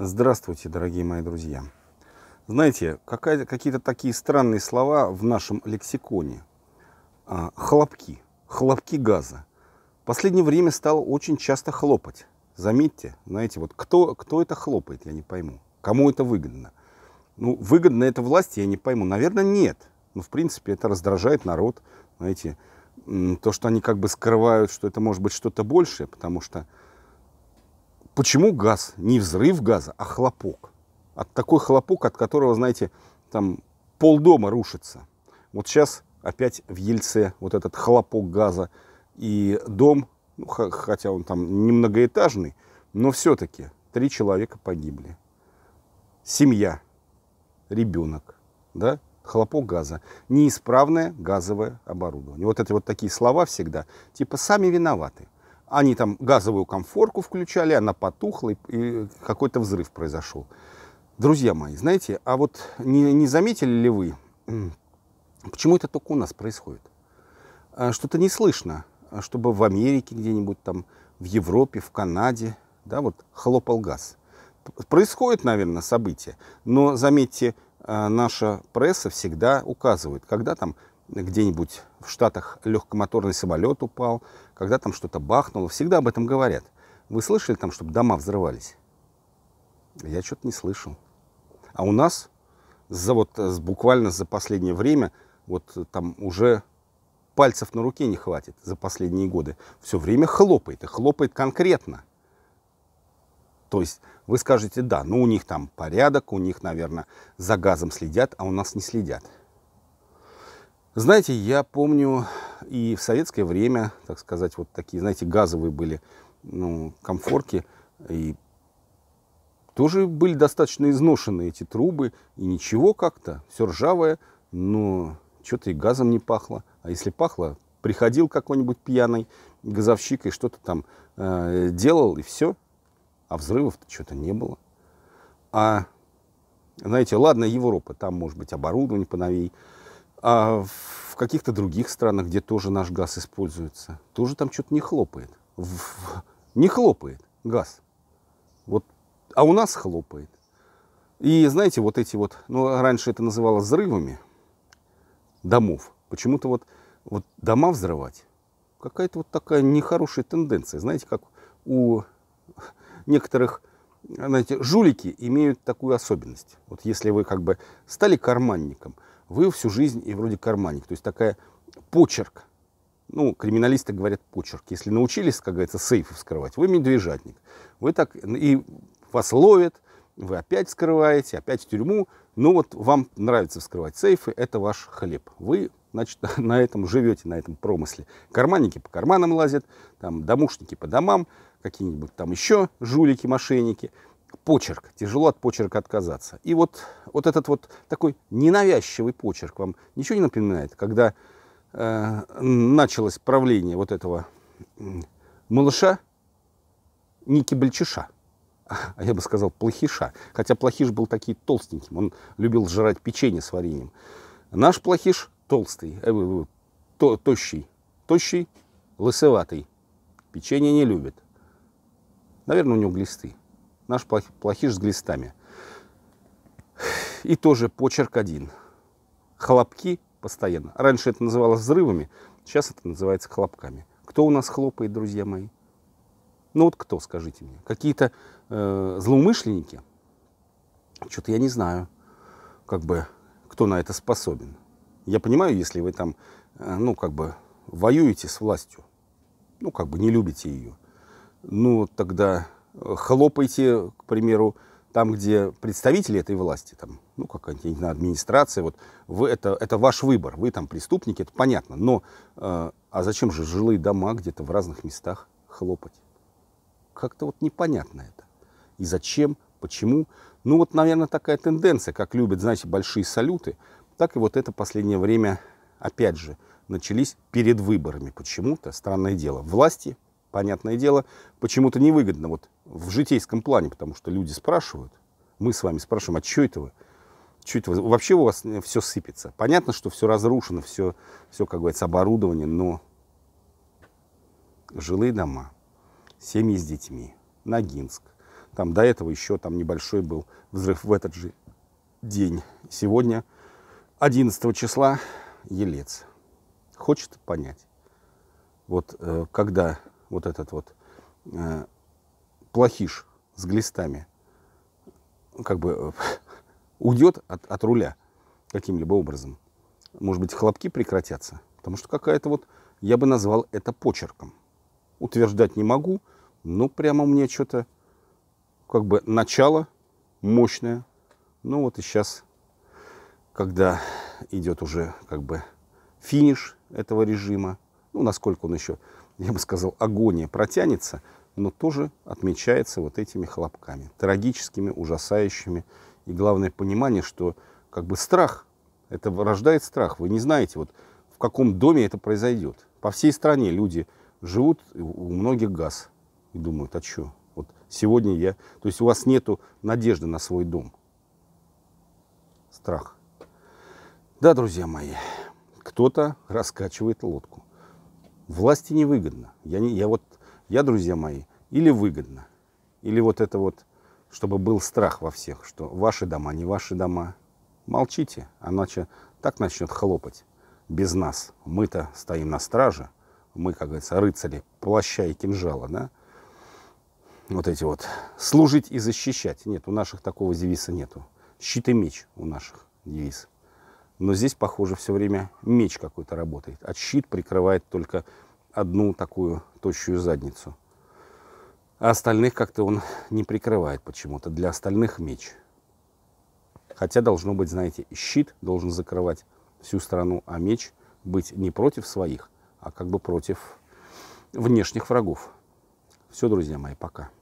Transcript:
Здравствуйте, дорогие мои друзья. Знаете, какие-то такие странные слова в нашем лексиконе. А, хлопки, хлопки газа. В последнее время стало очень часто хлопать. Заметьте, знаете, вот кто, кто это хлопает, я не пойму. Кому это выгодно? Ну, выгодно это власти, я не пойму. Наверное, нет. Но, ну, в принципе, это раздражает народ. Знаете, то, что они как бы скрывают, что это может быть что-то большее, потому что Почему газ? Не взрыв газа, а хлопок. От такой хлопок, от которого, знаете, там пол дома рушится. Вот сейчас опять в Ельце вот этот хлопок газа и дом, ну, хотя он там не многоэтажный, но все-таки три человека погибли. Семья, ребенок, да, хлопок газа, неисправное газовое оборудование. Вот это вот такие слова всегда, типа сами виноваты. Они там газовую комфорку включали, она потухла, и какой-то взрыв произошел. Друзья мои, знаете, а вот не, не заметили ли вы, почему это только у нас происходит? А, что-то не слышно, чтобы в Америке где-нибудь там, в Европе, в Канаде, да, вот хлопал газ. Происходит, наверное, событие, но заметьте, а, наша пресса всегда указывает, когда там где-нибудь в Штатах легкомоторный самолет упал, когда там что-то бахнуло. Всегда об этом говорят. Вы слышали там, чтобы дома взрывались? Я что-то не слышал. А у нас за вот, э, буквально за последнее время вот э, там уже пальцев на руке не хватит за последние годы. Все время хлопает, и хлопает конкретно. То есть вы скажете, да, ну у них там порядок, у них, наверное, за газом следят, а у нас не следят. Знаете, я помню и в советское время, так сказать, вот такие, знаете, газовые были ну, комфорки, и тоже были достаточно изношены эти трубы, и ничего как-то, все ржавое, но что-то и газом не пахло. А если пахло, приходил какой-нибудь пьяный газовщик и что-то там э, делал, и все. А взрывов-то что-то не было. А, знаете, ладно, Европа, там, может быть, оборудование поновей, а в каких-то других странах, где тоже наш газ используется, тоже там что-то не хлопает. Не хлопает газ. Вот. А у нас хлопает. И знаете, вот эти вот, ну, раньше это называлось взрывами домов. Почему-то вот, вот дома взрывать, какая-то вот такая нехорошая тенденция. Знаете, как у некоторых, знаете, жулики имеют такую особенность. Вот если вы как бы стали карманником – вы всю жизнь и вроде карманник. То есть такая почерк. Ну, криминалисты говорят почерк. Если научились, как говорится, сейфы вскрывать, вы медвежатник. Вы так, и вас ловят, вы опять вскрываете, опять в тюрьму. Ну вот вам нравится вскрывать сейфы, это ваш хлеб. Вы, значит, на этом живете, на этом промысле. Карманники по карманам лазят, там домушники по домам, какие-нибудь там еще жулики, мошенники почерк, тяжело от почерка отказаться. И вот, вот этот вот такой ненавязчивый почерк вам ничего не напоминает, когда э, началось правление вот этого малыша, Ники кибальчиша, а, а я бы сказал плохиша, хотя плохиш был такой толстеньким, он любил жрать печенье с вареньем. Наш плохиш толстый, э, э, то, тощий, тощий, лысоватый, печенье не любит. Наверное, у него глисты наш плохиш с глистами. И тоже почерк один. Хлопки постоянно. Раньше это называлось взрывами, сейчас это называется хлопками. Кто у нас хлопает, друзья мои? Ну вот кто, скажите мне? Какие-то э, злоумышленники? Что-то я не знаю, как бы, кто на это способен. Я понимаю, если вы там, э, ну как бы, воюете с властью, ну как бы не любите ее, ну тогда хлопайте, к примеру, там, где представители этой власти, там, ну, какая-нибудь, я не администрация, вот, вы, это, это ваш выбор, вы там преступники, это понятно, но э, а зачем же жилые дома где-то в разных местах хлопать? Как-то вот непонятно это. И зачем, почему? Ну, вот, наверное, такая тенденция, как любят, знаете, большие салюты, так и вот это последнее время, опять же, начались перед выборами почему-то, странное дело, власти понятное дело, почему-то невыгодно вот в житейском плане, потому что люди спрашивают, мы с вами спрашиваем, а что это вы? Чуть вообще у вас э, все сыпется. Понятно, что все разрушено, все, все, как говорится, оборудование, но жилые дома, семьи с детьми, Ногинск. Там до этого еще там небольшой был взрыв в этот же день. Сегодня 11 числа Елец. Хочет понять, вот э, когда вот этот вот э, плохиш с глистами, как бы уйдет от, от руля каким-либо образом. Может быть, хлопки прекратятся, потому что какая-то вот, я бы назвал это почерком. Утверждать не могу, но прямо у меня что-то, как бы начало мощное. Ну вот и сейчас, когда идет уже как бы финиш этого режима, ну насколько он еще я бы сказал, агония протянется, но тоже отмечается вот этими хлопками, трагическими, ужасающими. И главное понимание, что как бы страх, это рождает страх. Вы не знаете, вот в каком доме это произойдет. По всей стране люди живут, у многих газ. И думают, а что? Вот сегодня я... То есть у вас нет надежды на свой дом. Страх. Да, друзья мои, кто-то раскачивает лодку. Власти невыгодно. Я, не, я вот, я, друзья мои, или выгодно, или вот это вот, чтобы был страх во всех, что ваши дома, не ваши дома. Молчите, иначе так начнет хлопать без нас. Мы-то стоим на страже, мы, как говорится, рыцари плаща и кинжала, да? Вот эти вот служить и защищать. Нет, у наших такого девиза нету. Щит и меч у наших девиз. Но здесь, похоже, все время меч какой-то работает. А щит прикрывает только одну такую тощую задницу. А остальных как-то он не прикрывает почему-то. Для остальных меч. Хотя должно быть, знаете, щит должен закрывать всю страну, а меч быть не против своих, а как бы против внешних врагов. Все, друзья мои, пока.